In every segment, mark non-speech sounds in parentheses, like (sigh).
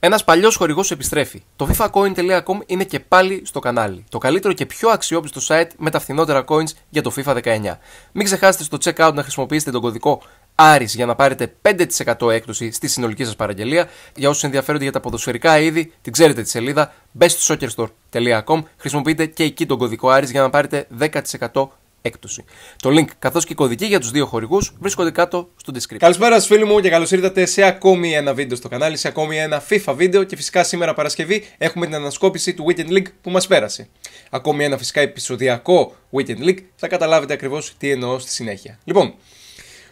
Ένας παλιός χορηγός επιστρέφει. Το fifacoin.com είναι και πάλι στο κανάλι. Το καλύτερο και πιο αξιόπιστο site με τα φθηνότερα coins για το FIFA 19. Μην ξεχάσετε στο checkout να χρησιμοποιήσετε τον κωδικό ARIS για να πάρετε 5% έκπτωση στη συνολική σας παραγγελία. Για όσους ενδιαφέρονται για τα ποδοσφαιρικά είδη, την ξέρετε τη σελίδα bestsoccerstore.com. Χρησιμοποιείτε και εκεί τον κωδικό ARIS για να πάρετε 10% το link καθώς και οι κωδικοί για τους δύο χορηγούς βρίσκονται κάτω στο description. Καλησπέρα σας φίλοι μου και καλώς ήρθατε σε ακόμη ένα βίντεο στο κανάλι, σε ακόμη ένα FIFA βίντεο και φυσικά σήμερα Παρασκευή έχουμε την ανασκόπηση του Weekend League που μας πέρασε. Ακόμη ένα φυσικά επεισοδιακό Weekend League, θα καταλάβετε ακριβώς τι εννοώ στη συνέχεια. Λοιπόν,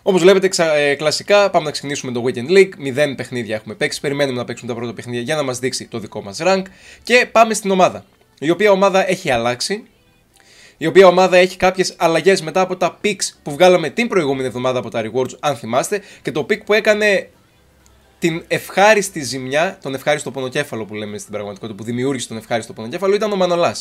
Όπως βλέπετε, ε, κλασικά πάμε να ξεκινήσουμε το Weekend League. Μηδέν παιχνίδια έχουμε παίξει. Περιμένουμε να παίξουμε τα πρώτα παιχνίδια για να μας δείξει το δικό μας rank. Και πάμε στην ομάδα. Η οποία ομάδα έχει αλλάξει η οποία ομάδα έχει κάποιες αλλαγές μετά από τα picks που βγάλαμε την προηγούμενη εβδομάδα από τα rewards, αν θυμάστε, και το pick που έκανε την ευχάριστη ζημιά, τον ευχάριστο πονοκέφαλο που λέμε στην πραγματικότητα, που δημιούργησε τον ευχάριστο πονοκέφαλο, ήταν ο Μανολάς.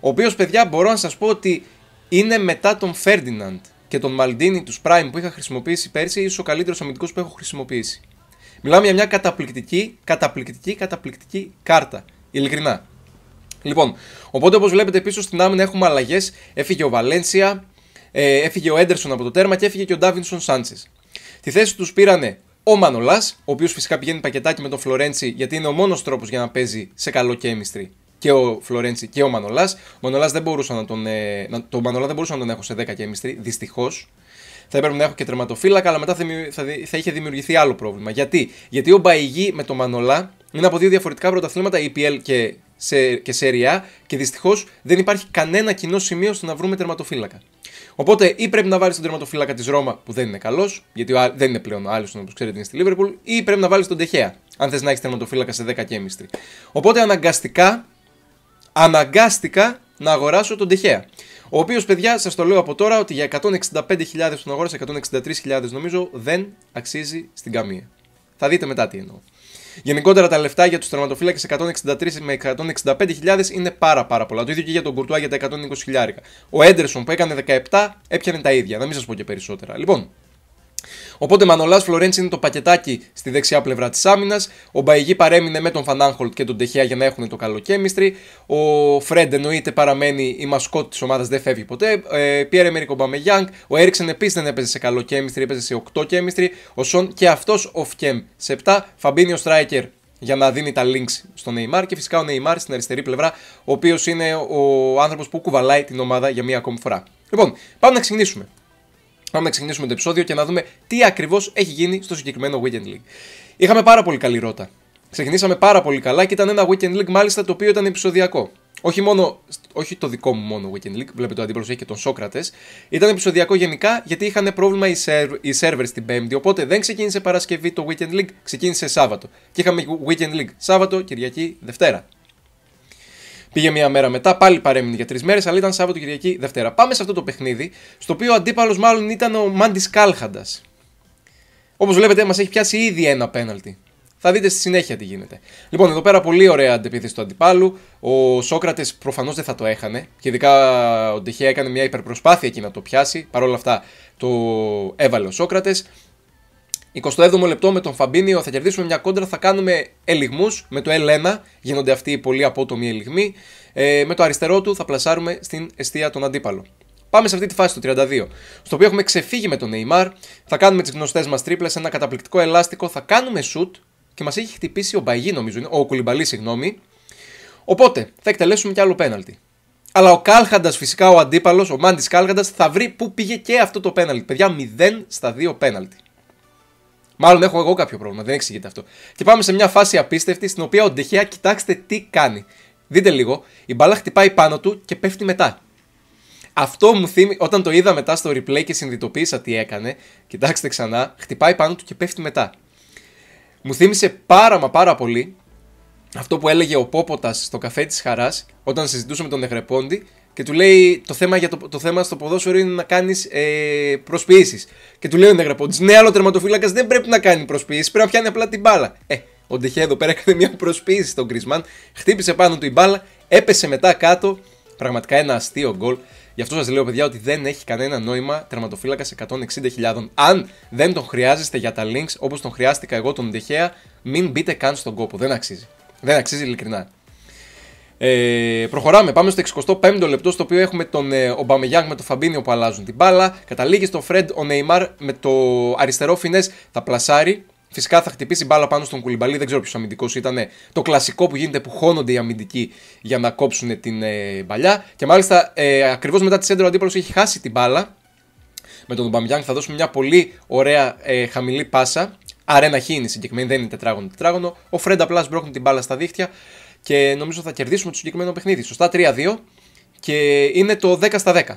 Ο οποίος, παιδιά, μπορώ να σας πω ότι είναι μετά τον Φέρντιναντ και τον Maldini, τους Prime που είχα χρησιμοποιήσει πέρσι, ίσως ο καλύτερος αμυντικός που έχω χρησιμοποιήσει. Μιλάμε για μια καταπληκτική, καταπληκτική, καταπληκτική κάρτα. Ειλικρινά. Λοιπόν, οπότε όπως βλέπετε πίσω στην άμυνα έχουμε αλλαγές. Έφυγε ο Βαλένσια, ε, έφυγε ο Έντερσον από το τέρμα και έφυγε και ο Ντάβινσον Σάντσες. Τη θέση τους πήρανε ο Μανολάς, ο οποίος φυσικά πηγαίνει πακετάκι με τον Φλορέντσι, γιατί είναι ο μόνος τρόπος για να παίζει σε καλό chemistry και ο Φλορέντσι και ο Μανολάς. Ο Μανολάς δεν μπορούσα να τον, ε, το Μανολά δεν μπορούσα να τον έχω σε 10 chemistry, δυστυχώς. Θα έπρεπε να έχω και τερματοφύλακα, αλλά μετά θα, θα είχε δημιουργηθεί άλλο πρόβλημα. Γιατί, Γιατί ο Μπαϊγί με τον Μανολά είναι από δύο διαφορετικά πρωταθλήματα, EPL και σε, και σέρια και δυστυχώς δεν υπάρχει κανένα κοινό σημείο στο να βρούμε τερματοφύλακα. Οπότε ή πρέπει να βάλεις τον τερματοφύλακα της Ρώμα που δεν είναι καλός, γιατί δεν είναι πλέον ο να όπως ξέρετε, είναι στη Λίβερπουλ, ή πρέπει να βάλεις τον Τεχέα, αν θες να έχεις τερματοφύλακα σε 10 και Οπότε αναγκαστικά, αναγκάστηκα να αγοράσω τον Τεχέα. Ο οποίος, παιδιά, σας το λέω από τώρα ότι για 165.000 τον αγόρασα, 163.000 νομίζω, δεν αξίζει στην καμία. Θα δείτε μετά τι εννοώ. Γενικότερα τα λεφτά για τους τερματοφύλακες 163 με 165.000 είναι πάρα πάρα πολλά. Το ίδιο και για τον Κουρτουά για τα 120.000. Ο Έντερσον που έκανε 17 έπιανε τα ίδια. Να μην σας πω και περισσότερα. Λοιπόν, Οπότε Μανολάς Φλωρέντ είναι το πακετάκι στη δεξιά πλευρά της άμυνας. Ο Μπαϊγί παρέμεινε με τον Φανάνχολτ και τον Τεχέα για να έχουν το καλό κέμιστρι. Ο Φρέντ εννοείται παραμένει η μασκότ της ομάδας, δεν φεύγει ποτέ. Ε, Πιέρε Μερικό Μπαμεγιάνγκ. Ο Έριξεν επίσης δεν έπαιζε σε καλό κέμιστρι, έπαιζε σε 8 κέμιστρι. Ο Σον και αυτός ο Φκέμ σε 7. Φαμπίνιο Στράικερ για να δίνει τα links στο Neymar και φυσικά ο Neymar στην αριστερή πλευρά, ο οποίος είναι ο άνθρωπος που κουβαλάει την ομάδα για μία ακόμη φορά. Λοιπόν, πάμε να ξεκινήσουμε. Πάμε να ξεκινήσουμε το επεισόδιο και να δούμε τι ακριβώς έχει γίνει στο συγκεκριμένο Weekend League. Είχαμε πάρα πολύ καλή ρότα. Ξεκινήσαμε πάρα πολύ καλά και ήταν ένα Weekend League μάλιστα το οποίο ήταν επεισοδιακό. Όχι, μόνο, όχι το δικό μου μόνο Weekend League, βλέπετε το αντίπροσωπο έχει και τον Σόκρατες. Ήταν επεισοδιακό γενικά γιατί είχαν πρόβλημα οι, server, οι servers την Πέμπτη. Οπότε δεν ξεκίνησε Παρασκευή το Weekend League, ξεκίνησε Σάββατο. Και είχαμε Weekend League Σάββατο, Κυριακή, Δευτέρα. Πήγε μία μέρα μετά, πάλι παρέμεινε για τρεις μέρες, αλλά ήταν Σάββατο, Κυριακή, Δευτέρα. Πάμε σε αυτό το παιχνίδι, στο οποίο ο αντίπαλος μάλλον ήταν ο Μάντις Κάλχαντας. Όπως βλέπετε, μας έχει πιάσει ήδη ένα πέναλτι. Θα δείτε στη συνέχεια τι γίνεται. Λοιπόν, εδώ πέρα πολύ ωραία αντεπίθεση του αντιπάλου. Ο Σόκρατες προφανώς δεν θα το έχανε. Και ειδικά ο Ντεχέα έκανε μια υπερπροσπάθεια εκεί να το πιάσει. Παρ' όλα αυτά το έβαλε ο Σόκρατες. 27ο λεπτό με τον Φαμπίνιο θα κερδίσουμε μια κόντρα, θα κάνουμε ελιγμούς με το L1. Γίνονται αυτοί οι πολύ απότομοι ελιγμοί. Ε, με το αριστερό του θα πλασάρουμε στην αιστεία τον αντίπαλο. Πάμε σε αυτή τη φάση του 32, στο οποίο έχουμε ξεφύγει με τον Neymar. Θα κάνουμε τις γνωστές μας τρίπλες, ένα καταπληκτικό ελάστικο, θα κάνουμε shoot και μας έχει χτυπήσει ο Μπαγί, νομίζω, ο Κουλιμπαλή, συγγνώμη. Οπότε θα εκτελέσουμε και άλλο πέναλτι. Αλλά ο Κάλχαντας, φυσικά ο αντίπαλος, ο Μάντι Κάλχαντας, θα βρει πού πήγε και αυτό το πέναλτι. Παιδιά, 0 στα 2 πέναλτι. Μάλλον έχω εγώ κάποιο πρόβλημα, δεν εξηγείται αυτό. Και πάμε σε μια φάση απίστευτη στην οποία ο Ντεχέα κοιτάξτε τι κάνει. Δείτε λίγο, η μπάλα χτυπάει πάνω του και πέφτει μετά. Αυτό μου θύμει, όταν το είδα μετά στο replay και συνειδητοποίησα τι έκανε, κοιτάξτε ξανά, χτυπάει πάνω του και πέφτει μετά. Μου θύμισε πάρα μα πάρα πολύ αυτό που έλεγε ο Πόποτας στο καφέ της Χαράς όταν συζητούσαμε τον Εγρεπόντι και του λέει το θέμα, για το, το θέμα στο ποδόσφαιρο είναι να κάνεις ε, προσποιήσεις. Και του λέει ο Νεγραπόντη, Ναι, άλλο τερματοφύλακας δεν πρέπει να κάνει προσποιήσεις, πρέπει να πιάνει απλά την μπάλα. Ε, ο Ντεχέ εδώ πέρα (laughs) έκανε μια προσποιήση στον Κρισμάν, χτύπησε πάνω του η μπάλα, έπεσε μετά κάτω. Πραγματικά ένα αστείο γκολ. Γι' αυτό σας λέω, παιδιά, ότι δεν έχει κανένα νόημα τερματοφύλακας 160.000. Αν δεν τον χρειάζεστε για τα links όπως τον χρειάστηκα εγώ τον Ντεχέα, μην μπείτε καν στον κόπο. Δεν αξίζει. Δεν αξίζει ειλικρινά. Ε, προχωράμε, πάμε στο 65ο λεπτό στο οποίο έχουμε τον ε, Ομπαμεγιάνγκ με τον Φαμπίνιο που αλλάζουν την μπάλα. Καταλήγει στο Φρεντ ο Νεϊμάρ με το αριστερό φινές. θα πλασάρει, Φυσικά θα χτυπήσει μπάλα πάνω στον κουλιμπαλί, δεν ξέρω ποιος αμυντικός ήταν. Ε, το κλασικό που γίνεται που χώνονται οι αμυντικοί για να κόψουν την ε, παλιά. Και μάλιστα ε, ακριβώς μετά τη σέντρο ο αντίπαλος έχει χάσει την μπάλα. Με τον Ομπαμεγιάνγκ θα δώσουμε μια πολύ ωραία ε, χαμηλή πάσα. Αρένα χ είναι συγκεκριμένη, δεν είναι τετράγωνο τετράγωνο. Ο Φρέντα απλά σπρώχνει την μπάλα στα δίχτυα και νομίζω θα κερδίσουμε το συγκεκριμένο παιχνίδι. Σωστά 3-2 και είναι το 10 στα 10.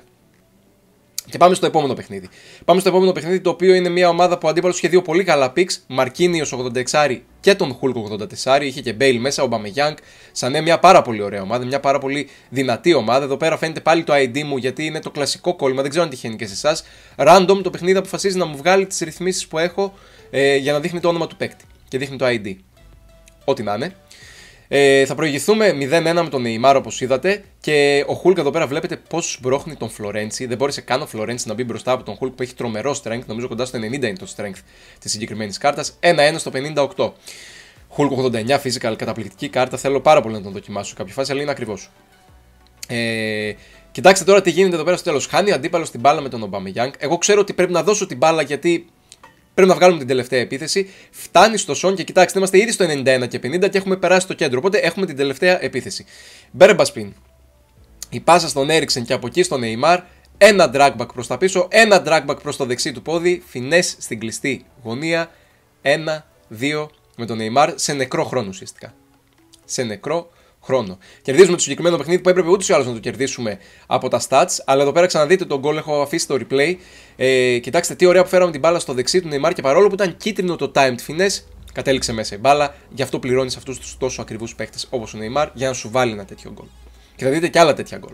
Και πάμε στο επόμενο παιχνίδι. Πάμε στο επόμενο παιχνίδι το οποίο είναι μια ομάδα που αντίπαλος είχε δύο πολύ καλά picks. Μαρκίνιος 86 και τον Χούλκο 84. Είχε και Μπέιλ μέσα, ο Μπαμεγιάνκ. Σαν ναι, μια πάρα πολύ ωραία ομάδα, μια πάρα πολύ δυνατή ομάδα. Εδώ πέρα φαίνεται πάλι το ID μου γιατί είναι το κλασικό κόλλημα. Δεν ξέρω αν τυχαίνει και σε εσάς. Ραντομ το παιχνίδι αποφασίζει να μου βγάλει τις ρυθμίσεις που έχω ε, για να δείχνει το όνομα του παίκτη. Και δείχνει το ID. Ό,τι να είναι. Ε, θα προηγηθούμε 0-1 με τον Νεϊμάρο, όπως είδατε. Και ο Χουλκ εδώ πέρα βλέπετε πώς σπρώχνει τον Φλορέντσι. Δεν μπόρεσε καν ο Φλορέντσι να μπει μπροστά από τον Χουλκ που έχει τρομερό strength. Νομίζω κοντά στο 90 είναι το strength της συγκεκριμένης κάρτας. 1-1 στο 58. Χουλκ 89 physical, καταπληκτική κάρτα. Θέλω πάρα πολύ να τον δοκιμάσω κάποια φάση, αλλά είναι ακριβώς. Ε, κοιτάξτε τώρα τι γίνεται εδώ πέρα στο τέλος. Χάνει αντίπαλο την μπάλα με τον Ομπαμεγιάνγκ. Εγώ ξέρω ότι πρέπει να δώσω την μπάλα γιατί Πρέπει να βγάλουμε την τελευταία επίθεση. Φτάνει στο σον και κοιτάξτε, είμαστε ήδη στο 91 και 50 και έχουμε περάσει το κέντρο. Οπότε έχουμε την τελευταία επίθεση. Μπέρμπασπιν. Η πάσα στον Έριξεν και από εκεί στον Νεϊμάρ. Ένα dragback προς τα πίσω, ένα dragback προς το δεξί του πόδι, Φινές στην κλειστή γωνία, ένα, δύο με τον Νεϊμάρ σε νεκρό χρόνο ουσιαστικά. Σε νεκρό χρόνο. Κερδίζουμε το συγκεκριμένο παιχνίδι που έπρεπε ούτως ή άλλως να το κερδίσουμε από τα stats. Αλλά εδώ πέρα ξαναδείτε τον goal, έχω αφήσει το replay. Ε, κοιτάξτε τι ωραία που φέραμε την μπάλα στο δεξί του Νεϊμάρ και παρόλο που ήταν κίτρινο το timed finesse, κατέληξε μέσα η μπάλα. Γι' αυτό πληρώνεις αυτούς τους τόσο ακριβούς παίχτε όπως ο Νεϊμάρ για να σου βάλει ένα τέτοιο γκολ. Και θα δείτε και άλλα τέτοια γκολ.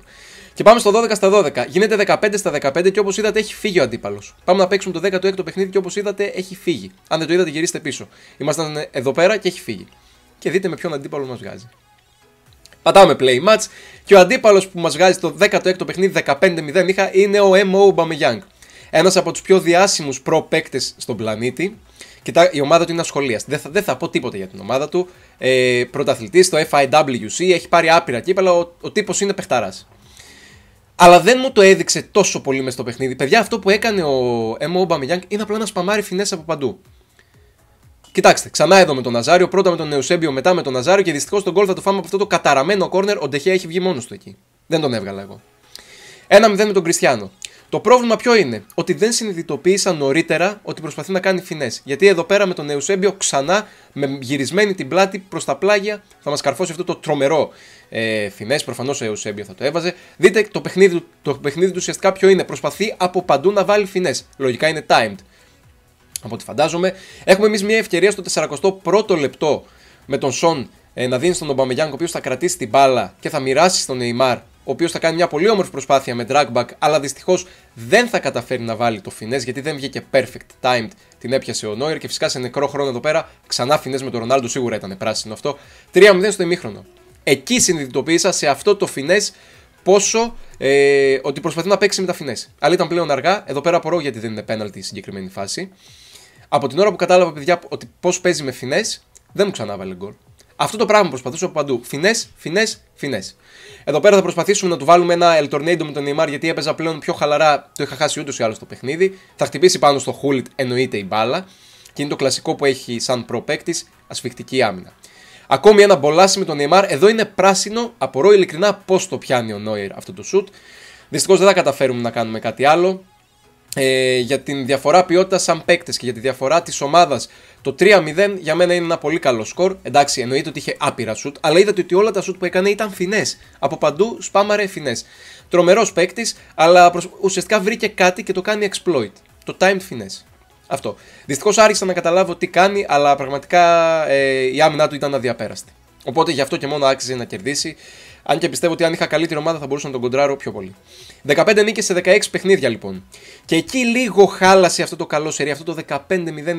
Και πάμε στο 12 στα 12. Γίνεται 15 στα 15 και όπως είδατε έχει φύγει ο αντίπαλος. Πάμε να παίξουμε το 16ο παιχνίδι και όπως είδατε έχει φύγει. Αν δεν το είδατε, γυρίστε πίσω. Ήμασταν εδώ πέρα και έχει φύγει. Και δείτε με ποιον αντίπαλο μας βγάζει. Πατάμε play match και ο αντίπαλος που μας βγάζει το 16ο παιχνίδι 15-0 είχα είναι ο MO Aubameyang. Ένας από τους πιο διασημους προ προ-παίκτες στον πλανήτη. Κοιτά, η ομάδα του είναι ασχολία. Δεν, θα, δεν θα πω τίποτα για την ομάδα του. Ε, Πρωταθλητής στο FIWC, έχει πάρει άπειρα κύπελα. Ο, ο τύπος είναι παιχταράς. Αλλά δεν μου το έδειξε τόσο πολύ μες στο παιχνίδι. Παιδιά, αυτό που έκανε ο M.O. Μπαμιγιάνγκ είναι απλά να σπαμάρει φινές από παντού. Κοιτάξτε, ξανά εδώ με τον Ναζάριο, πρώτα με τον Νεουσέμπιο, μετά με τον Ναζάριο και δυστυχώς τον γκολ θα το φάμε από αυτό το καταραμένο κόρνερ. Ο Ντεχέα έχει βγει μόνος του εκεί. Δεν τον έβγαλα εγώ. 1-0 με τον Κριστιανό. Το πρόβλημα ποιο είναι, ότι δεν συνειδητοποίησα νωρίτερα ότι προσπαθεί να κάνει φινές. Γιατί εδώ πέρα με τον νεουσέμπιο ξανά, με γυρισμένη την πλάτη προς τα πλάγια, θα μας καρφώσει αυτό το τρομερό ε, φινές. Προφανώς ο Νεουσέμπιο θα το έβαζε. Δείτε το παιχνίδι, το παιχνίδι του ουσιαστικά ποιο είναι. Προσπαθεί από παντού να βάλει φινές. Λογικά είναι timed από ό,τι φαντάζομαι. Έχουμε εμείς μια ευκαιρία στο 41ο λεπτό με τον Σον ε, να δίνει στον Ομπαμεγιάνγκ, ο οποίος θα κρατήσει την μπάλα και θα μοιράσει στον Νεϊμάρ, ο οποίος θα κάνει μια πολύ όμορφη προσπάθεια με dragback, αλλά δυστυχώς δεν θα καταφέρει να βάλει το φινές γιατί δεν βγήκε perfect timed. Την έπιασε ο Νόιερ και φυσικά σε νεκρό χρόνο εδώ πέρα ξανά φινές με τον Ρονάλντο σίγουρα ήταν πράσινο αυτό. 3-0 στο ημίχρονο. Εκεί συνειδητοποίησα σε αυτό το φινές πόσο ε, ότι προσπαθεί να παίξει με τα φινές. Αλλά ήταν πλέον αργά. Εδώ πέρα απορώ γιατί δεν είναι πέναλτη η συγκεκριμένη φάση από την ώρα που κατάλαβα, παιδιά, ότι πώς παίζει με φινές, δεν μου ξανά βάλει γκολ. Αυτό το πράγμα προσπαθούσα από παντού. Φινές, φινές, φινές. Εδώ πέρα θα προσπαθήσουμε να του βάλουμε ένα El Tornado με τον Neymar γιατί έπαιζα πλέον πιο χαλαρά. Το είχα χάσει ούτως ή άλλως το παιχνίδι. Θα χτυπήσει πάνω στο Χούλιτ, εννοείται η μπάλα. Και είναι το κλασικό που έχει σαν προπέκτης ασφιχτική άμυνα. Ακόμη ένα μπολάσι με τον Neymar. Εδώ είναι πράσινο. Απορώ ειλικρινά πώς το πιάνει ο Νόιερ αυτό το σουτ. Δυστυχώς δεν θα καταφέρουμε να κάνουμε κάτι άλλο ε, για την διαφορά ποιότητας σαν παίκτες και για τη διαφορά της ομάδας. Το 3-0 για μένα είναι ένα πολύ καλό σκορ. Εντάξει, εννοείται ότι είχε άπειρα σουτ, αλλά είδατε ότι όλα τα σουτ που έκανε ήταν φινές. Από παντού σπάμαρε φινές. Τρομερός παίκτης, αλλά ουσιαστικά βρήκε κάτι και το κάνει exploit. Το time finesse. Αυτό. Δυστυχώς άρχισα να καταλάβω τι κάνει, αλλά πραγματικά ε, η άμυνά του ήταν αδιαπέραστη. Οπότε γι' αυτό και μόνο άξιζε να κερδίσει. Αν και πιστεύω ότι αν είχα καλύτερη ομάδα θα μπορούσα να τον κοντράρω πιο πολύ. 15 νίκες σε 16 παιχνίδια λοιπόν. Και εκεί λίγο χάλασε αυτό το καλό σερί, αυτό το 15-0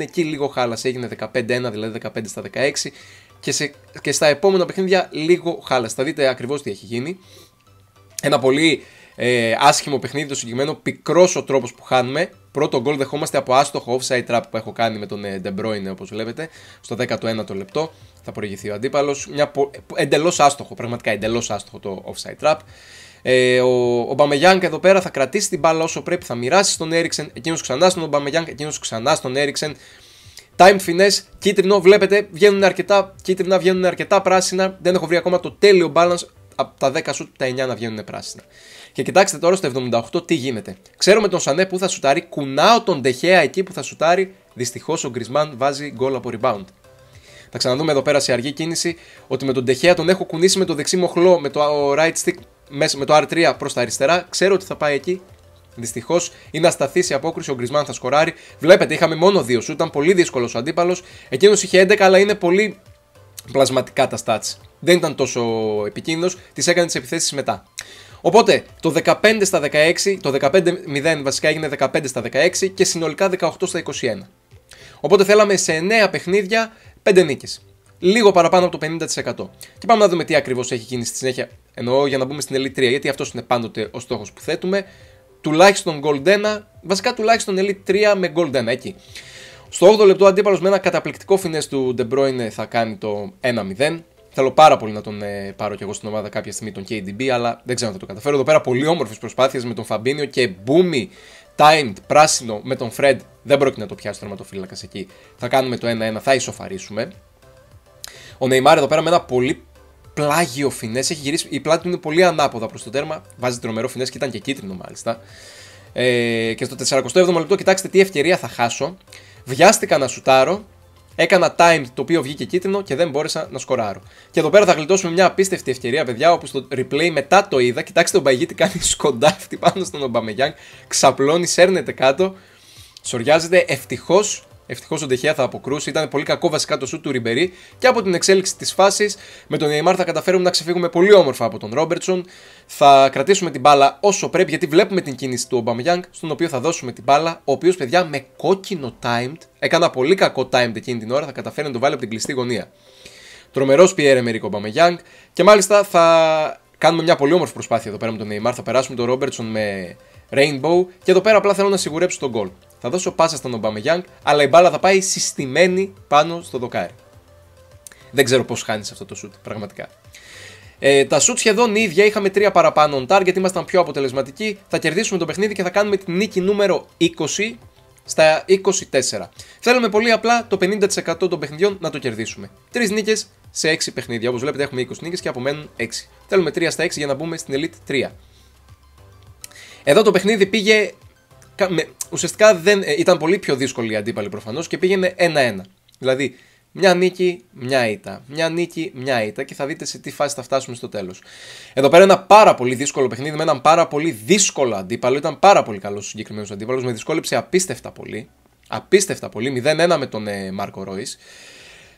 εκεί λίγο χάλασε. Έγινε 15-1, δηλαδή 15 στα 16. Και, σε, και στα επόμενα παιχνίδια λίγο χάλασε. Θα δείτε ακριβώς τι έχει γίνει. Ένα πολύ ε, άσχημο παιχνίδι το συγκεκριμένο, πικρός ο τρόπος που χάνουμε πρώτο γκολ δεχόμαστε από άστοχο offside trap που έχω κάνει με τον ε, De Bruyne όπως βλέπετε στο 19ο λεπτό θα προηγηθεί ο αντίπαλος μια εντελώς άστοχο, πραγματικά εντελώς άστοχο το offside trap ε, ο, ο εδώ πέρα θα κρατήσει την μπάλα όσο πρέπει, θα μοιράσει στον Έριξεν, εκείνος ξανά στον Μπαμεγιάνκ εκείνο ξανά στον Έριξεν. Time finesse, κίτρινο, βλέπετε, βγαίνουν αρκετά κίτρινα, βγαίνουν αρκετά πράσινα. Δεν έχω βρει ακόμα το τέλειο balance από τα 10 σου τα 9 να βγαίνουν πράσινα. Και κοιτάξτε τώρα στο 78 τι γίνεται. ξέρω με τον Σανέ που θα σουτάρει, κουνάω τον Ντεχέα εκεί που θα σουτάρει. Δυστυχώς ο Γκρισμάν βάζει γκολ από rebound. Θα ξαναδούμε εδώ πέρα σε αργή κίνηση ότι με τον Ντεχέα τον έχω κουνήσει με το δεξί μοχλό, με το right stick, με το R3 προς τα αριστερά. Ξέρω ότι θα πάει εκεί. Δυστυχώς είναι ασταθής η απόκριση, ο Γκρισμάν θα σκοράρει. Βλέπετε, είχαμε μόνο δύο σου, ήταν πολύ δύσκολος ο αντίπαλος. Εκείνος είχε 11, αλλά είναι πολύ πλασματικά τα stats. Δεν ήταν τόσο επικίνδυνος, τις έκανε τις επιθέσεις μετά. Οπότε το 15 στα 16, το 15-0 βασικά έγινε 15 στα 16 και συνολικά 18 στα 21. Οπότε θέλαμε σε 9 παιχνίδια 5 νίκες. Λίγο παραπάνω από το 50%. Και πάμε να δούμε τι ακριβώς έχει γίνει στη συνέχεια. Εννοώ για να μπούμε στην Elite 3, γιατί αυτός είναι πάντοτε ο στόχος που θέτουμε. Τουλάχιστον Gold 1, βασικά τουλάχιστον Elite 3 με Gold 1 εκεί. Στο 8 ο λεπτό αντίπαλος με ένα καταπληκτικό φινές του De Bruyne θα κάνει το 1-0. Θέλω πάρα πολύ να τον ε, πάρω κι εγώ στην ομάδα κάποια στιγμή τον KDB, αλλά δεν ξέρω αν θα το καταφέρω. Εδώ πέρα πολύ όμορφες προσπάθειες με τον Φαμπίνιο και μπούμι timed πράσινο με τον Fred. Δεν πρόκειται να το πιάσει ο τερματοφύλακας εκεί. Θα κάνουμε το 1-1, θα ισοφαρίσουμε. Ο Νεϊμάρ εδώ πέρα με ένα πολύ πλάγιο φινές έχει γυρίσει. Η πλάτη του είναι πολύ ανάποδα προς το τέρμα. Βάζει τρομερό φινές και ήταν και κίτρινο μάλιστα. Ε, και στο 47ο λεπτό, κοιτάξτε τι ευκαιρία θα χάσω. Βιάστηκα να σουτάρω, έκανα time το οποίο βγήκε κίτρινο και δεν μπόρεσα να σκοράρω. Και εδώ πέρα θα γλιτώσουμε μια απίστευτη ευκαιρία, παιδιά, όπου στο replay μετά το είδα. Κοιτάξτε τον παγίτη κάνει (laughs) σκοντάφτη πάνω στον Ομπαμεγιάνγκ, ξαπλώνει, σέρνεται κάτω. Σοριάζεται ευτυχώς Ευτυχώς ο Ντεχέα θα αποκρούσει. Ήταν πολύ κακό βασικά το σουτ του Ριμπερί. Και από την εξέλιξη της φάσης, με τον Νεϊμάρ θα καταφέρουμε να ξεφύγουμε πολύ όμορφα από τον Ρόμπερτσον. Θα κρατήσουμε την μπάλα όσο πρέπει, γιατί βλέπουμε την κίνηση του Ομπαμιάνγκ, στον οποίο θα δώσουμε την μπάλα. Ο οποίος, παιδιά, με κόκκινο timed, έκανα πολύ κακό timed εκείνη την ώρα, θα καταφέρει να το βάλει από την κλειστή γωνία. Τρομερός Πιέρε Μερίκο Ομπαμιάνγκ. Και μάλιστα θα κάνουμε μια πολύ όμορφη προσπάθεια εδώ πέρα με τον Νεϊμάρ. Θα περάσουμε τον Ρόμπερτσον με Rainbow. Και εδώ πέρα απλά θέλω να σιγουρέψω τον γκολ θα δώσω πάσα στον Γιάνγκ, αλλά η μπάλα θα πάει συστημένη πάνω στο δοκάρι. Δεν ξέρω πώς χάνεις αυτό το σουτ, πραγματικά. Ε, τα σουτ σχεδόν ίδια. Είχαμε τρία παραπάνω on target, ήμασταν πιο αποτελεσματικοί. Θα κερδίσουμε το παιχνίδι και θα κάνουμε την νίκη νούμερο 20 στα 24. Θέλουμε πολύ απλά το 50% των παιχνιδιών να το κερδίσουμε. Τρεις νίκες σε 6 παιχνίδια. Όπως βλέπετε, έχουμε 20 νίκες και απομένουν 6. Θέλουμε 3 στα 6 για να μπούμε στην Elite 3. Εδώ το παιχνίδι πήγε ουσιαστικά δεν, ε, ήταν πολύ πιο δύσκολη η αντίπαλη προφανώς και πήγαινε ένα-ένα. Δηλαδή, μια νίκη, μια ήττα. Μια νίκη, μια ήττα και θα δείτε σε τι φάση θα φτάσουμε στο τέλος. Εδώ πέρα ένα πάρα πολύ δύσκολο παιχνίδι με έναν πάρα πολύ δύσκολο αντίπαλο. Ήταν πάρα πολύ καλός ο συγκεκριμένος αντίπαλος. Με δυσκόλεψε απίστευτα πολύ. Απίστευτα πολύ. 0-1 με τον ε, Μάρκο Ρόις.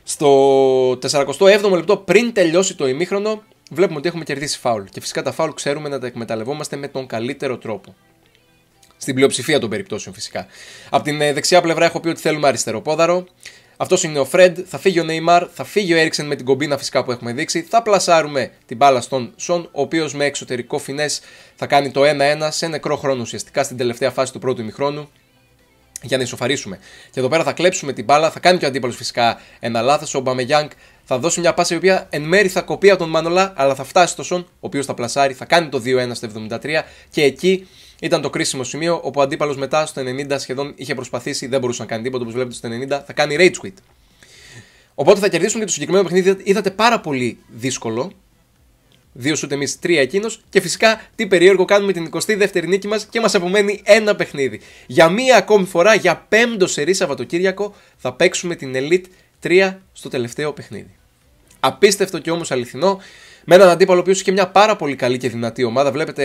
Στο 47ο λεπτό πριν τελειώσει το ημίχρονο, βλέπουμε ότι έχουμε κερδίσει φάουλ. Και φυσικά τα φάουλ ξέρουμε να τα εκμεταλλευόμαστε με τον καλύτερο τρόπο. Στην πλειοψηφία των περιπτώσεων φυσικά. Από την ε, δεξιά πλευρά έχω πει ότι θέλουμε αριστερό πόδαρο. Αυτός είναι ο Φρεντ. Θα φύγει ο Νέιμαρ, θα φύγει ο Έριξεν με την κομπίνα φυσικά που έχουμε δείξει. Θα πλασάρουμε την μπάλα στον Σον, ο οποίος με εξωτερικό φινές θα κάνει το 1-1 σε νεκρό χρόνο ουσιαστικά στην τελευταία φάση του πρώτου ημιχρόνου για να ισοφαρίσουμε. Και εδώ πέρα θα κλέψουμε την μπάλα, θα κάνει και ο αντίπαλος φυσικά ένα λάθος. Ο Μπαμεγιάνγκ θα δώσει μια πάση η οποία εν μέρη θα κοπεί από τον Μανολά, αλλά θα φτάσει στο Σον, ο οποίος θα πλασάρει, θα κάνει το 2-1 στο 73 και εκεί ήταν το κρίσιμο σημείο όπου ο αντίπαλος μετά στο 90 σχεδόν είχε προσπαθήσει, δεν μπορούσε να κάνει τίποτα. Όπως βλέπετε στο 90, θα κάνει rage quit. Οπότε θα κερδίσουμε και το συγκεκριμένο παιχνίδι. Είδατε πάρα πολύ δύσκολο. Δύο ούτε εμείς, τρία εκείνος. Και φυσικά τι περίεργο κάνουμε την 22η νίκη μας και μας απομένει ένα παιχνίδι. Για μία ακόμη φορά, για πέμπτο σερή Σαββατοκύριακο, θα παίξουμε την Elite 3 στο τελευταίο παιχνίδι απίστευτο και όμως αληθινό. Με έναν αντίπαλο που είχε μια πάρα πολύ καλή και δυνατή ομάδα. Βλέπετε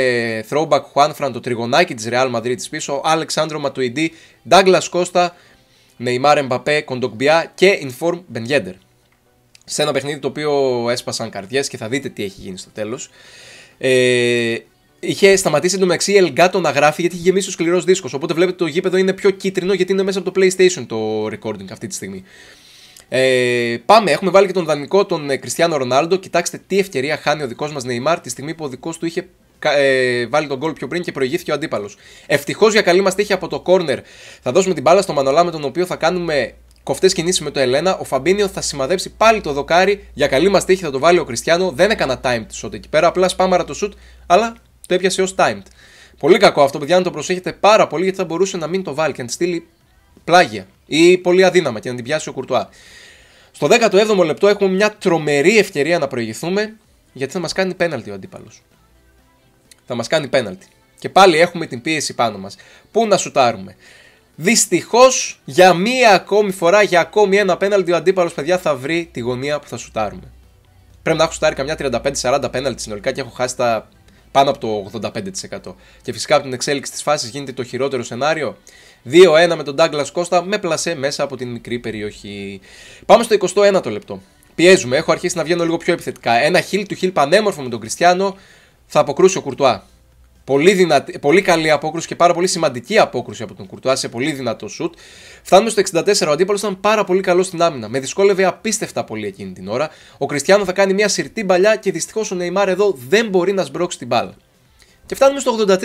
throwback Juanfran, το τριγωνάκι τη Real Madrid πίσω, Αλεξάνδρο Ματουιντή, Ντάγκλα Κώστα, Νεϊμάρ Μπαπέ, Κοντοκμπιά και Inform Yedder. Σε ένα παιχνίδι το οποίο έσπασαν καρδιές και θα δείτε τι έχει γίνει στο τέλος. Ε, είχε σταματήσει το η Ελγκάτο να γράφει γιατί είχε γεμίσει ο σκληρός δίσκος. Οπότε βλέπετε το γήπεδο είναι πιο κίτρινο γιατί είναι μέσα από το PlayStation το recording αυτή τη στιγμή. Ε, πάμε, έχουμε βάλει και τον δανεικό τον ε, Κριστιανό Ρονάλντο. Κοιτάξτε τι ευκαιρία χάνει ο δικός μας Νεϊμάρ τη στιγμή που ο δικός του είχε ε, βάλει τον γκολ πιο πριν και προηγήθηκε ο αντίπαλος. Ευτυχώς για καλή μας τύχη από το corner θα δώσουμε την μπάλα στο Μανολά με τον οποίο θα κάνουμε κοφτές κινήσεις με το Ελένα. Ο Φαμπίνιο θα σημαδέψει πάλι το δοκάρι. Για καλή μας τύχη θα το βάλει ο Κριστιανό. Δεν έκανα timed shot εκεί πέρα. Απλά σπάμαρα το shoot, αλλά το έπιασε ως timed. Πολύ κακό αυτό, παιδιά, να το προσέχετε πάρα πολύ γιατί θα μπορούσε να μην το βάλει και να τη στείλει πλάγια ή πολύ αδύναμα και να την πιάσει ο Κουρτουά. Στο 17ο λεπτό έχουμε μια τρομερή ευκαιρία να προηγηθούμε γιατί θα μας κάνει πέναλτι ο αντίπαλος. Θα μας κάνει πέναλτι. Και πάλι έχουμε την πίεση πάνω μας. Πού να σουτάρουμε. Δυστυχώς για μία ακόμη φορά, για ακόμη ένα πέναλτι, ο αντίπαλος παιδιά θα βρει τη γωνία που θα σουτάρουμε. Πρέπει να έχω σουτάρει καμιά 35-40 πέναλτι συνολικά και έχω χάσει τα πάνω από το 85%. Και φυσικά από την εξέλιξη της φάσης γίνεται το χειρότερο σενάριο. 2-1 με τον Ντάγκλα Κώστα με πλασέ μέσα από την μικρή περιοχή. Πάμε στο 21ο λεπτό. Πιέζουμε, έχω αρχίσει να βγαίνω λίγο πιο επιθετικά. Ένα χιλ του χιλ πανέμορφο με τον Κριστιανό θα αποκρούσει ο Κουρτουά. Πολύ, δυνατή, πολύ καλή απόκρουση και πάρα πολύ σημαντική απόκρουση από τον Κουρτουά σε πολύ δυνατό σουτ. Φτάνουμε στο 64. Ο αντίπαλος ήταν πάρα πολύ καλός στην άμυνα. Με δυσκόλευε απίστευτα πολύ εκείνη την ώρα. Ο Κριστιανό θα κάνει μια σιρτή παλιά και δυστυχώς ο Νεϊμάρ εδώ δεν μπορεί να σμπρώξει την μπάλα. Και φτάνουμε στο 83.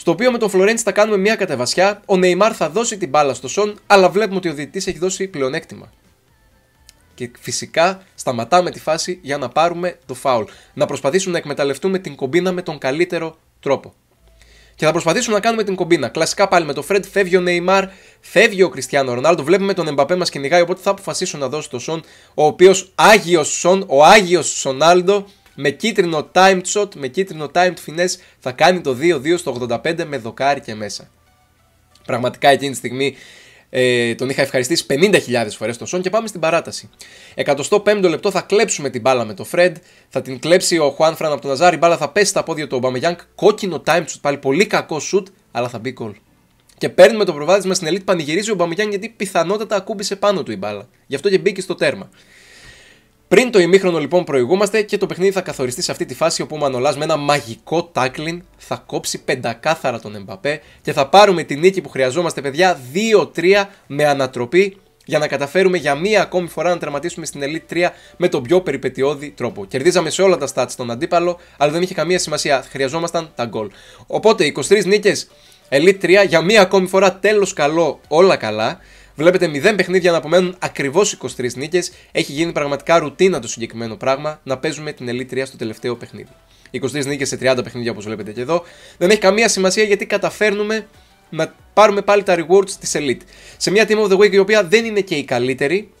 Στο οποίο με τον Φλωρέντ θα κάνουμε μια κατεβασιά. Ο Νεϊμάρ θα δώσει την μπάλα στο Σον, αλλά βλέπουμε ότι ο διαιτητής έχει δώσει πλεονέκτημα. Και φυσικά σταματάμε τη φάση για να πάρουμε το φάουλ. Να προσπαθήσουμε να εκμεταλλευτούμε την κομπίνα με τον καλύτερο τρόπο. Και θα προσπαθήσουμε να κάνουμε την κομπίνα. Κλασικά πάλι με τον Φρεντ φεύγει ο Νεϊμάρ, φεύγει ο Κριστιανό Ρονάλντο. Βλέπουμε τον Εμπαπέ μας κυνηγάει. Οπότε θα αποφασίσω να δώσω το Σον, ο οποίος Άγιος Σον, ο Άγιος Σονάλντο, με κίτρινο timed shot, με κίτρινο timed finesse θα κάνει το 2-2 στο 85 με δοκάρι και μέσα. Πραγματικά εκείνη τη στιγμή ε, τον είχα ευχαριστήσει 50.000 φορέ τον Σον και πάμε στην παράταση. πέμπτο λεπτό θα κλέψουμε την μπάλα με το Φρεντ, θα την κλέψει ο Φραν από τον Αζάρι, η μπάλα θα πέσει στα πόδια του Ομπαμεγιάνκ, κόκκινο time shoot, πάλι πολύ κακό shoot, αλλά θα μπει κολ. Και παίρνουμε το προβάδισμα στην ελίτ, πανηγυρίζει ο Ομπαμεγιάνκ γιατί πιθανότατα ακούμπησε πάνω του η μπάλα. Γι' αυτό και μπήκε στο τέρμα. Πριν το ημίχρονο λοιπόν προηγούμαστε και το παιχνίδι θα καθοριστεί σε αυτή τη φάση όπου ο Μανολάς με ένα μαγικό τάκλιν θα κόψει πεντακάθαρα τον Εμπαπέ και θα πάρουμε τη νίκη που χρειαζόμαστε παιδιά 2-3 με ανατροπή για να καταφέρουμε για μία ακόμη φορά να τερματίσουμε στην Elite 3 με τον πιο περιπετειώδη τρόπο. Κερδίζαμε σε όλα τα stats τον αντίπαλο, αλλά δεν είχε καμία σημασία. Χρειαζόμασταν τα γκολ. Οπότε 23 νίκες, Elite 3 για μία ακόμη φορά τέλος καλό, όλα καλά. Βλέπετε 0 παιχνίδια να απομένουν ακριβώς 23 νίκες. Έχει γίνει πραγματικά ρουτίνα το συγκεκριμένο πράγμα να παίζουμε την Elite 3 στο τελευταίο παιχνίδι. 23 νίκες σε 30 παιχνίδια όπως βλέπετε και εδώ. Δεν έχει καμία σημασία γιατί καταφέρνουμε να πάρουμε πάλι τα rewards της Elite. Σε μια Team of the Week η οποία δεν είναι και η καλύτερη,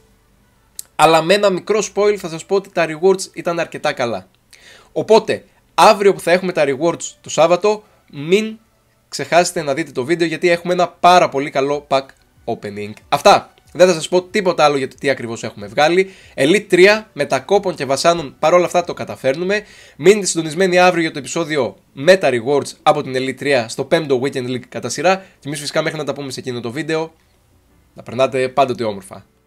αλλά με ένα μικρό spoil θα σας πω ότι τα rewards ήταν αρκετά καλά. Οπότε, αύριο που θα έχουμε τα rewards το Σάββατο, μην ξεχάσετε να δείτε το βίντεο γιατί έχουμε ένα πάρα πολύ καλό pack opening. Αυτά. Δεν θα σας πω τίποτα άλλο για το τι ακριβώς έχουμε βγάλει. Elite 3 με τα κόπων και βασάνων παρόλα αυτά το καταφέρνουμε. Μείνετε συντονισμένοι αύριο για το επεισόδιο με τα rewards από την Elite 3 στο 5ο Weekend League κατά σειρά. Και εμείς φυσικά μέχρι να τα πούμε σε εκείνο το βίντεο. Να περνάτε πάντοτε όμορφα.